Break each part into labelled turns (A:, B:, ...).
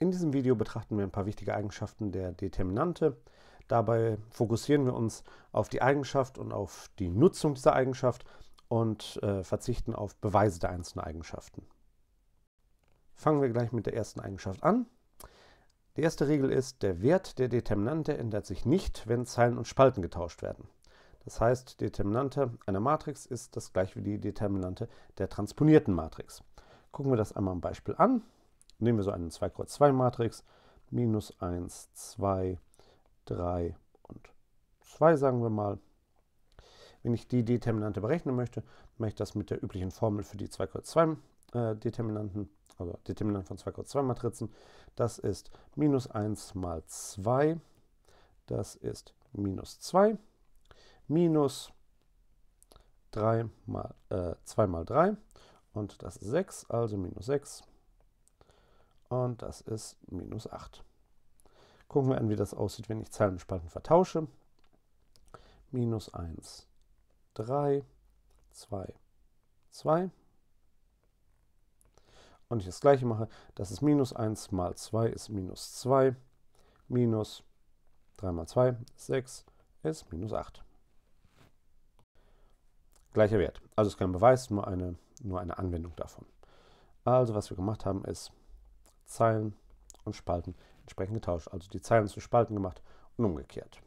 A: In diesem Video betrachten wir ein paar wichtige Eigenschaften der Determinante. Dabei fokussieren wir uns auf die Eigenschaft und auf die Nutzung dieser Eigenschaft und äh, verzichten auf Beweise der einzelnen Eigenschaften. Fangen wir gleich mit der ersten Eigenschaft an. Die erste Regel ist, der Wert der Determinante ändert sich nicht, wenn Zeilen und Spalten getauscht werden. Das heißt, die Determinante einer Matrix ist das gleiche wie die Determinante der transponierten Matrix. Gucken wir das einmal am Beispiel an. Nehmen wir so eine 2 Kreuz 2 Matrix. Minus 1, 2, 3 und 2 sagen wir mal. Wenn ich die Determinante berechnen möchte, mache ich das mit der üblichen Formel für die 2 Kreuz 2 äh, Determinanten, also Determinanten von 2 Kreuz 2 Matrizen. Das ist minus 1 mal 2, das ist minus 2, minus 3 mal äh, 2 mal 3 und das ist 6, also minus 6 und das ist minus 8. Gucken wir an, wie das aussieht, wenn ich Zahlen und Spalten vertausche. Minus 1, 3, 2, 2. Und ich das gleiche mache, das ist minus 1 mal 2 ist minus 2, minus 3 mal 2 6, ist minus 8. Gleicher Wert. Also es ist kein Beweis, nur eine, nur eine Anwendung davon. Also was wir gemacht haben ist, Zeilen und Spalten entsprechend getauscht. Also die Zeilen zu Spalten gemacht und umgekehrt.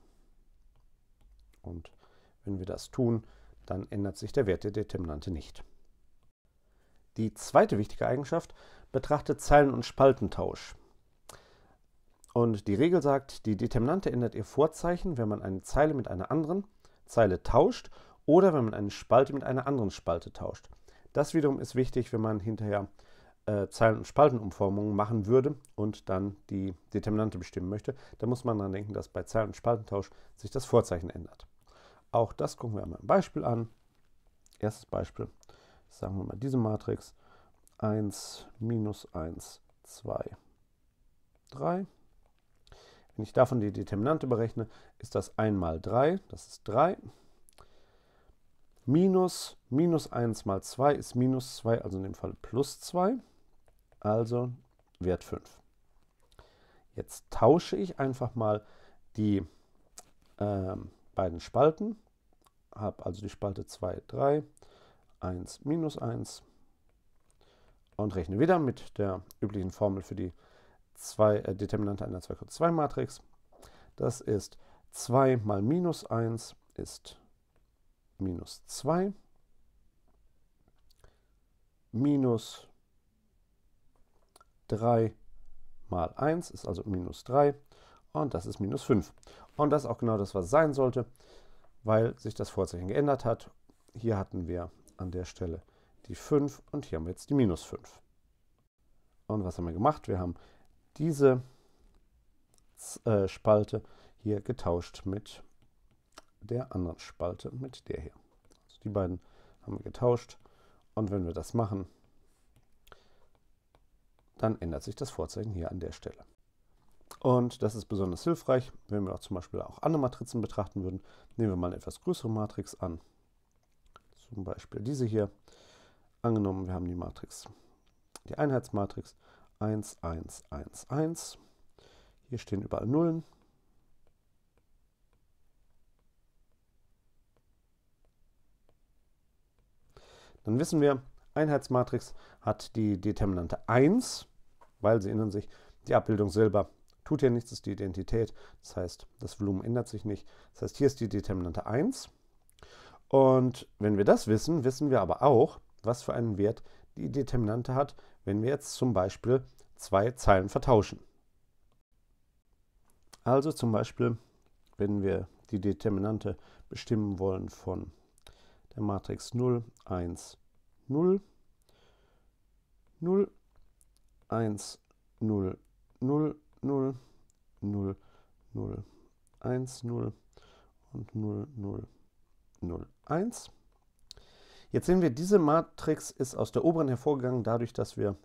A: Und wenn wir das tun, dann ändert sich der Wert der Determinante nicht. Die zweite wichtige Eigenschaft betrachtet Zeilen- und Spaltentausch. Und die Regel sagt, die Determinante ändert ihr Vorzeichen, wenn man eine Zeile mit einer anderen Zeile tauscht oder wenn man eine Spalte mit einer anderen Spalte tauscht. Das wiederum ist wichtig, wenn man hinterher äh, Zeilen- und Spaltenumformungen machen würde und dann die Determinante bestimmen möchte, dann muss man daran denken, dass bei Zeilen- und Spaltentausch sich das Vorzeichen ändert. Auch das gucken wir einmal im Beispiel an. Erstes Beispiel, sagen wir mal diese Matrix. 1, minus 1, 2, 3. Wenn ich davon die Determinante berechne, ist das 1 mal 3, das ist 3. Minus, minus 1 mal 2 ist minus 2, also in dem Fall plus 2 also Wert 5. Jetzt tausche ich einfach mal die äh, beiden Spalten, habe also die Spalte 2, 3, 1, minus 1 und rechne wieder mit der üblichen Formel für die zwei, äh, Determinante einer 2,2-Matrix. Das ist 2 mal minus 1 ist minus 2 minus 3 mal 1 ist also minus 3 und das ist minus 5. Und das ist auch genau das, was sein sollte, weil sich das Vorzeichen geändert hat. Hier hatten wir an der Stelle die 5 und hier haben wir jetzt die minus 5. Und was haben wir gemacht? Wir haben diese äh, Spalte hier getauscht mit der anderen Spalte, mit der hier. Also die beiden haben wir getauscht. Und wenn wir das machen, dann ändert sich das Vorzeichen hier an der Stelle. Und das ist besonders hilfreich, wenn wir auch zum Beispiel auch andere Matrizen betrachten würden. Nehmen wir mal eine etwas größere Matrix an, zum Beispiel diese hier. Angenommen, wir haben die Matrix, die Einheitsmatrix 1, 1, 1, 1. Hier stehen überall Nullen. Dann wissen wir, Einheitsmatrix hat die Determinante 1 weil, sie erinnern sich, die Abbildung selber tut hier nichts, ist die Identität. Das heißt, das Volumen ändert sich nicht. Das heißt, hier ist die Determinante 1. Und wenn wir das wissen, wissen wir aber auch, was für einen Wert die Determinante hat, wenn wir jetzt zum Beispiel zwei Zeilen vertauschen. Also zum Beispiel, wenn wir die Determinante bestimmen wollen von der Matrix 0, 1, 0, 0, 1, 0, 0, 0, 0, 0, 0, 1, 0 und 0, 0, 0, 1. Jetzt sehen wir, diese Matrix ist aus der oberen hervorgegangen, dadurch, dass wir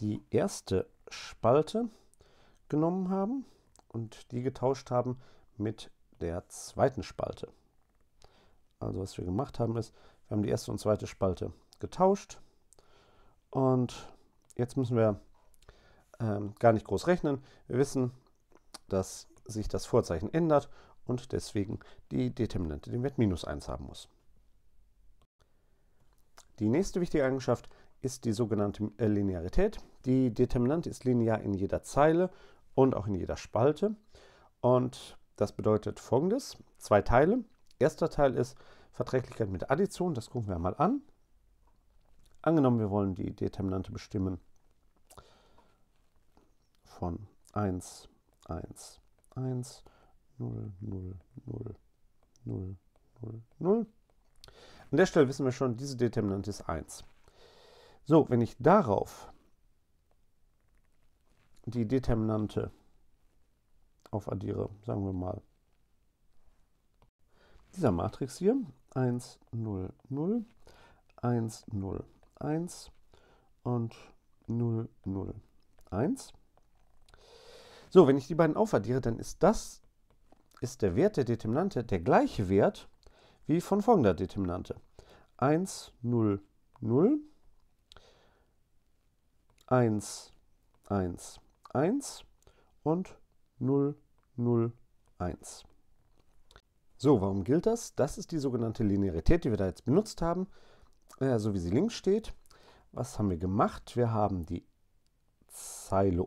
A: die erste Spalte genommen haben und die getauscht haben mit der zweiten Spalte. Also was wir gemacht haben ist, wir haben die erste und zweite Spalte getauscht und jetzt müssen wir ähm, gar nicht groß rechnen. Wir wissen, dass sich das Vorzeichen ändert und deswegen die Determinante den Wert minus 1 haben muss. Die nächste wichtige Eigenschaft ist die sogenannte äh, Linearität. Die Determinante ist linear in jeder Zeile und auch in jeder Spalte. Und das bedeutet folgendes, zwei Teile. Erster Teil ist Verträglichkeit mit Addition, das gucken wir mal an. Angenommen, wir wollen die Determinante bestimmen von 1, 1, 1, 0, 0, 0, 0, 0, 0. An der Stelle wissen wir schon, diese Determinante ist 1. So, wenn ich darauf die Determinante aufaddiere, sagen wir mal, dieser Matrix hier, 1, 0, 0, 1, 0, 1 und 0, 0, 1, so, wenn ich die beiden aufaddiere, dann ist das ist der Wert der Determinante der gleiche Wert wie von folgender Determinante. 1, 0, 0, 1, 1, 1 und 0, 0, 1. So, warum gilt das? Das ist die sogenannte Linearität, die wir da jetzt benutzt haben, äh, so wie sie links steht. Was haben wir gemacht? Wir haben die Zeile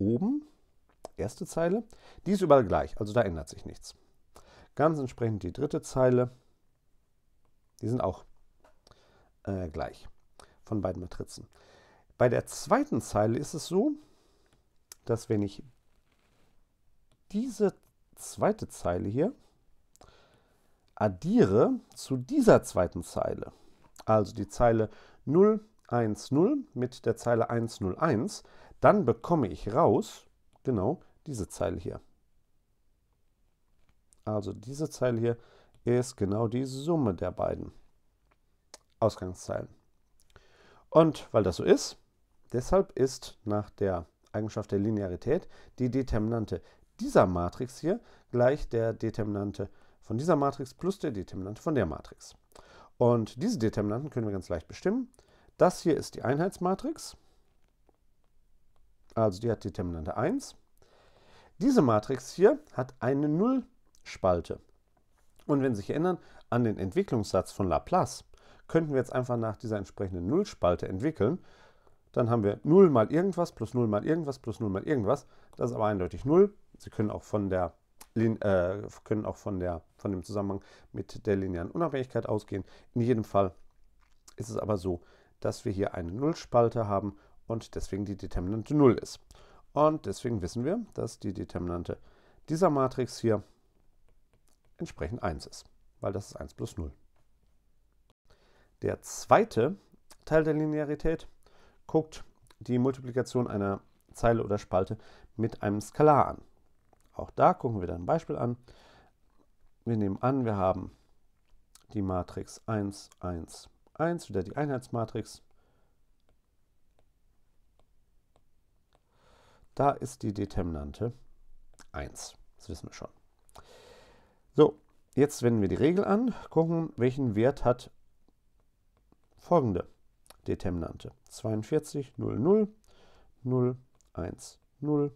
A: oben erste Zeile. Die ist überall gleich, also da ändert sich nichts. Ganz entsprechend die dritte Zeile. Die sind auch äh, gleich von beiden Matrizen. Bei der zweiten Zeile ist es so, dass wenn ich diese zweite Zeile hier addiere zu dieser zweiten Zeile, also die Zeile 010 mit der Zeile 101, dann bekomme ich raus Genau diese Zeile hier. Also diese Zeile hier ist genau die Summe der beiden Ausgangszeilen. Und weil das so ist, deshalb ist nach der Eigenschaft der Linearität die Determinante dieser Matrix hier gleich der Determinante von dieser Matrix plus der Determinante von der Matrix. Und diese Determinanten können wir ganz leicht bestimmen. Das hier ist die Einheitsmatrix. Also die hat Determinante 1. Diese Matrix hier hat eine Nullspalte. Und wenn Sie sich erinnern an den Entwicklungssatz von Laplace, könnten wir jetzt einfach nach dieser entsprechenden Nullspalte entwickeln. Dann haben wir 0 mal irgendwas plus 0 mal irgendwas plus 0 mal irgendwas. Das ist aber eindeutig 0. Sie können auch von der äh, können auch von, der, von dem Zusammenhang mit der linearen Unabhängigkeit ausgehen. In jedem Fall ist es aber so, dass wir hier eine Nullspalte haben und deswegen die Determinante 0 ist. Und deswegen wissen wir, dass die Determinante dieser Matrix hier entsprechend 1 ist, weil das ist 1 plus 0. Der zweite Teil der Linearität guckt die Multiplikation einer Zeile oder Spalte mit einem Skalar an. Auch da gucken wir dann ein Beispiel an. Wir nehmen an, wir haben die Matrix 1, 1, 1, wieder die Einheitsmatrix Da ist die Determinante 1. Das wissen wir schon. So, jetzt wenden wir die Regel an, gucken, welchen Wert hat folgende Determinante. 42, 0, 0, 0, 1, 0,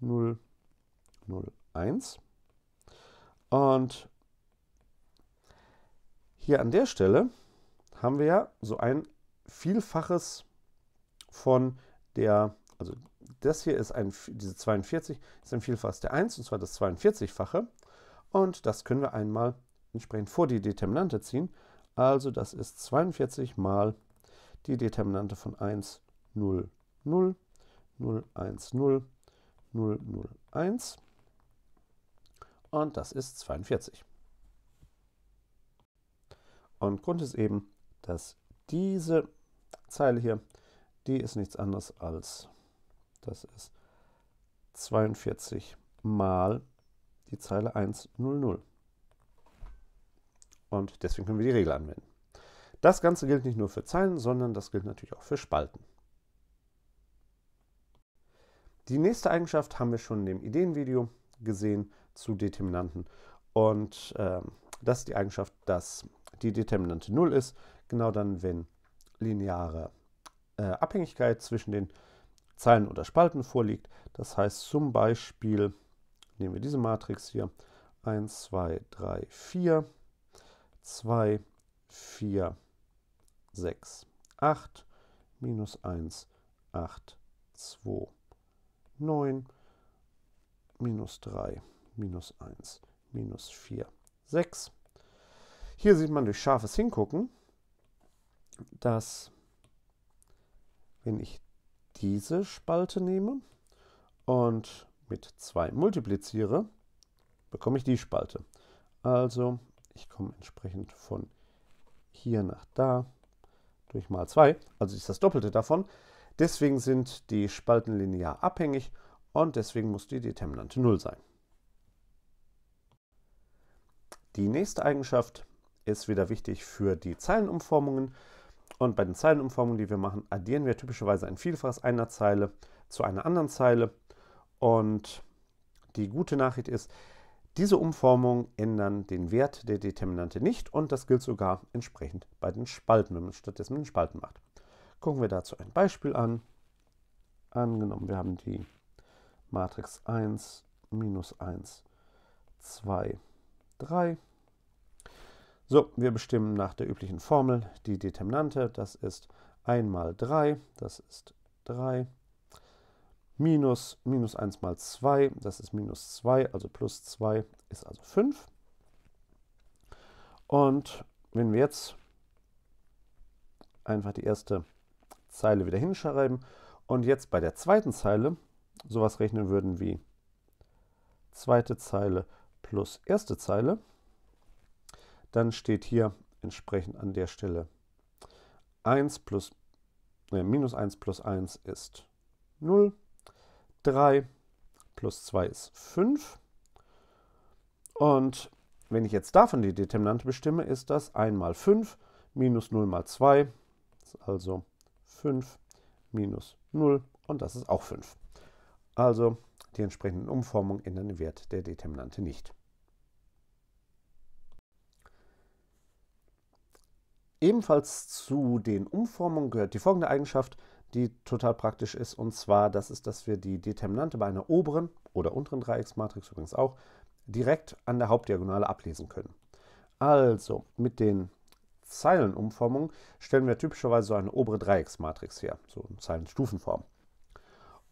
A: 0, 0, 1. Und hier an der Stelle haben wir ja so ein Vielfaches von der, also das hier ist ein, diese 42 ist ein Vielfaches der 1, und zwar das 42-fache. Und das können wir einmal entsprechend vor die Determinante ziehen. Also das ist 42 mal die Determinante von 1, 0, 0, 0, 1, 0, 0, 0, 1. Und das ist 42. Und Grund ist eben, dass diese Zeile hier, die ist nichts anderes als das ist 42 mal die Zeile 100. Und deswegen können wir die Regel anwenden. Das Ganze gilt nicht nur für Zeilen, sondern das gilt natürlich auch für Spalten. Die nächste Eigenschaft haben wir schon in dem Ideenvideo gesehen zu Determinanten. Und äh, das ist die Eigenschaft, dass die Determinante 0 ist. Genau dann, wenn lineare äh, Abhängigkeit zwischen den Zeilen oder Spalten vorliegt. Das heißt zum Beispiel, nehmen wir diese Matrix hier, 1, 2, 3, 4, 2, 4, 6, 8, minus 1, 8, 2, 9, minus 3, minus 1, minus 4, 6. Hier sieht man durch scharfes Hingucken, dass wenn ich diese Spalte nehme und mit 2 multipliziere, bekomme ich die Spalte. Also ich komme entsprechend von hier nach da durch mal 2, also ist das Doppelte davon. Deswegen sind die Spalten linear abhängig und deswegen muss die Determinante 0 sein. Die nächste Eigenschaft ist wieder wichtig für die Zeilenumformungen. Und bei den Zeilenumformungen, die wir machen, addieren wir typischerweise ein Vielfaches einer Zeile zu einer anderen Zeile. Und die gute Nachricht ist, diese Umformungen ändern den Wert der Determinante nicht und das gilt sogar entsprechend bei den Spalten, wenn man stattdessen mit den Spalten macht. Gucken wir dazu ein Beispiel an. Angenommen, wir haben die Matrix 1, minus 1, 2, 3. So, wir bestimmen nach der üblichen Formel die Determinante. Das ist 1 mal 3, das ist 3, minus, minus 1 mal 2, das ist minus 2, also plus 2 ist also 5. Und wenn wir jetzt einfach die erste Zeile wieder hinschreiben und jetzt bei der zweiten Zeile sowas rechnen würden wie zweite Zeile plus erste Zeile, dann steht hier entsprechend an der Stelle 1 plus, äh, minus 1 plus 1 ist 0, 3 plus 2 ist 5. Und wenn ich jetzt davon die Determinante bestimme, ist das 1 mal 5 minus 0 mal 2, also 5 minus 0 und das ist auch 5. Also die entsprechenden Umformungen ändern den Wert der Determinante nicht. Ebenfalls zu den Umformungen gehört die folgende Eigenschaft, die total praktisch ist, und zwar, das ist, dass wir die Determinante bei einer oberen oder unteren Dreiecksmatrix übrigens auch direkt an der Hauptdiagonale ablesen können. Also mit den Zeilenumformungen stellen wir typischerweise so eine obere Dreiecksmatrix her, so eine Zeilenstufenform.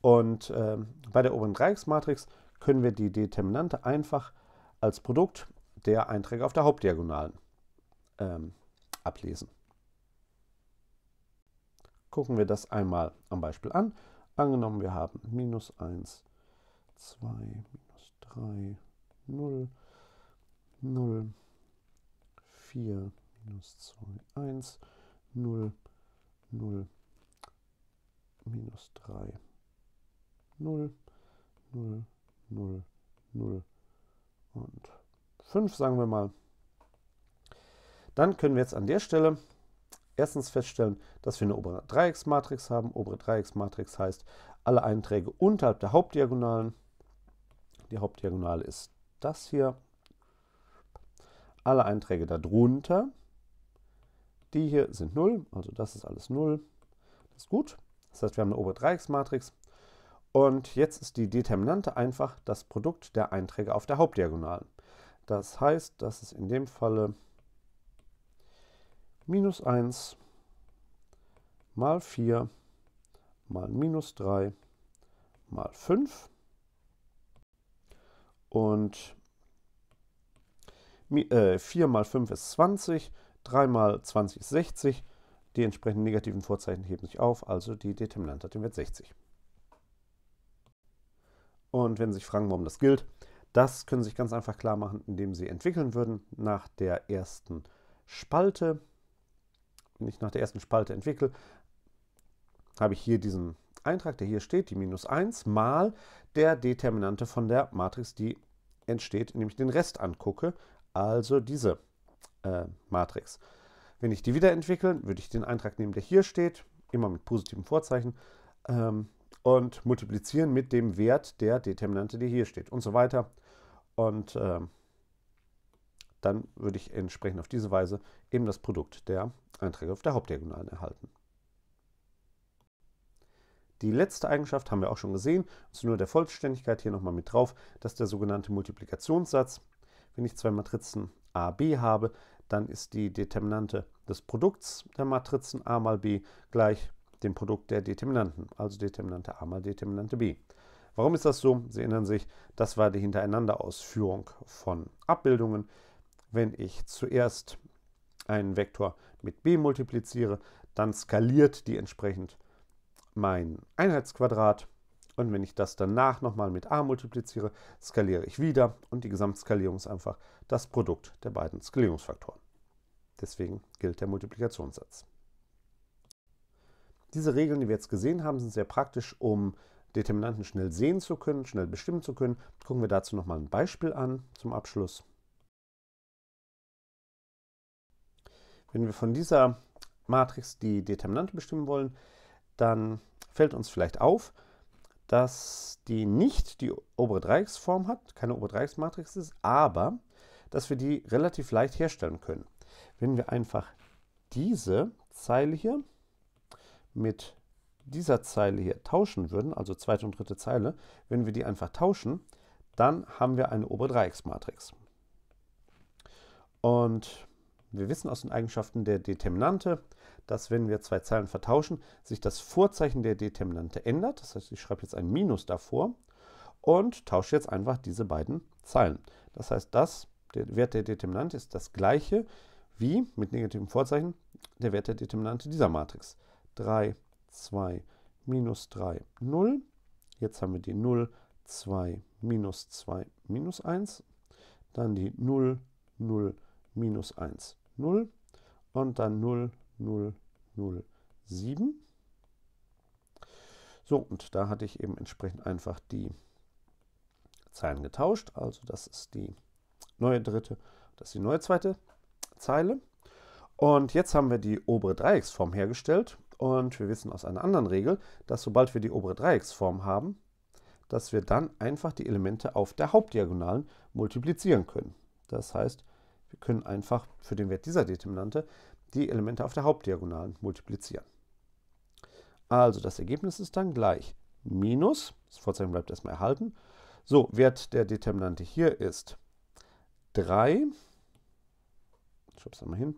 A: Und äh, bei der oberen Dreiecksmatrix können wir die Determinante einfach als Produkt der Einträge auf der Hauptdiagonalen ähm, ablesen. Gucken wir das einmal am Beispiel an. Angenommen, wir haben minus 1, 2, minus 3, 0, 0, 4, minus 2, 1, 0, 0, minus 3, 0, 0, 0, 0 und 5, sagen wir mal. Dann können wir jetzt an der Stelle erstens feststellen, dass wir eine obere Dreiecksmatrix haben. Obere Dreiecksmatrix heißt, alle Einträge unterhalb der Hauptdiagonalen, die Hauptdiagonale ist das hier, alle Einträge darunter, die hier sind 0, also das ist alles 0, das ist gut. Das heißt, wir haben eine obere Dreiecksmatrix und jetzt ist die Determinante einfach das Produkt der Einträge auf der Hauptdiagonalen. Das heißt, das ist in dem Falle minus 1 mal 4 mal minus 3 mal 5 und 4 äh, mal 5 ist 20, 3 mal 20 ist 60, die entsprechenden negativen Vorzeichen heben sich auf, also die Determinante hat den Wert 60. Und wenn Sie sich fragen, warum das gilt, das können Sie sich ganz einfach klar machen, indem Sie entwickeln würden nach der ersten Spalte nicht nach der ersten Spalte entwickle, habe ich hier diesen Eintrag, der hier steht, die minus 1 mal der Determinante von der Matrix, die entsteht, indem ich den Rest angucke, also diese äh, Matrix. Wenn ich die wieder entwickle, würde ich den Eintrag nehmen, der hier steht, immer mit positivem Vorzeichen, ähm, und multiplizieren mit dem Wert der Determinante, die hier steht und so weiter. Und äh, dann würde ich entsprechend auf diese Weise eben das Produkt der Matrix. Einträge auf der Hauptdiagonalen erhalten. Die letzte Eigenschaft haben wir auch schon gesehen, ist nur der Vollständigkeit hier nochmal mit drauf, dass der sogenannte Multiplikationssatz. Wenn ich zwei Matrizen A, B habe, dann ist die Determinante des Produkts der Matrizen A mal B gleich dem Produkt der Determinanten, also Determinante A mal Determinante B. Warum ist das so? Sie erinnern sich, das war die Hintereinanderausführung von Abbildungen. Wenn ich zuerst einen Vektor mit b multipliziere, dann skaliert die entsprechend mein Einheitsquadrat. Und wenn ich das danach nochmal mit a multipliziere, skaliere ich wieder. Und die Gesamtskalierung ist einfach das Produkt der beiden Skalierungsfaktoren. Deswegen gilt der Multiplikationssatz. Diese Regeln, die wir jetzt gesehen haben, sind sehr praktisch, um Determinanten schnell sehen zu können, schnell bestimmen zu können. Gucken wir dazu nochmal ein Beispiel an zum Abschluss. Wenn wir von dieser Matrix die Determinante bestimmen wollen, dann fällt uns vielleicht auf, dass die nicht die obere Dreiecksform hat, keine obere Dreiecksmatrix ist, aber dass wir die relativ leicht herstellen können. Wenn wir einfach diese Zeile hier mit dieser Zeile hier tauschen würden, also zweite und dritte Zeile, wenn wir die einfach tauschen, dann haben wir eine obere Dreiecksmatrix. Und wir wissen aus den Eigenschaften der Determinante, dass wenn wir zwei Zahlen vertauschen, sich das Vorzeichen der Determinante ändert. Das heißt, ich schreibe jetzt ein Minus davor und tausche jetzt einfach diese beiden Zahlen. Das heißt, das, der Wert der Determinante ist das gleiche wie mit negativem Vorzeichen der Wert der Determinante dieser Matrix. 3, 2, minus 3, 0. Jetzt haben wir die 0, 2, minus 2, minus 1. Dann die 0, 0, minus 1, 0 und dann 0, 0, 0, 7. So, und da hatte ich eben entsprechend einfach die Zeilen getauscht. Also das ist die neue dritte, das ist die neue zweite Zeile. Und jetzt haben wir die obere Dreiecksform hergestellt. Und wir wissen aus einer anderen Regel, dass sobald wir die obere Dreiecksform haben, dass wir dann einfach die Elemente auf der Hauptdiagonalen multiplizieren können. Das heißt, wir können einfach für den Wert dieser Determinante die Elemente auf der Hauptdiagonalen multiplizieren. Also das Ergebnis ist dann gleich minus, das Vorzeichen bleibt erstmal erhalten. So, Wert der Determinante hier ist 3, ich schub's einmal hin,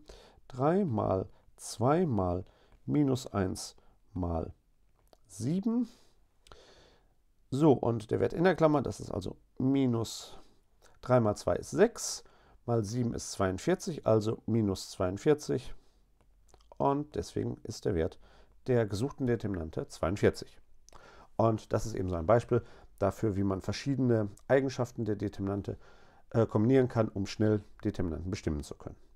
A: 3 mal 2 mal minus 1 mal 7. So, und der Wert in der Klammer, das ist also minus 3 mal 2 ist 6 mal 7 ist 42, also minus 42. Und deswegen ist der Wert der gesuchten Determinante 42. Und das ist eben so ein Beispiel dafür, wie man verschiedene Eigenschaften der Determinante äh, kombinieren kann, um schnell Determinanten bestimmen zu können.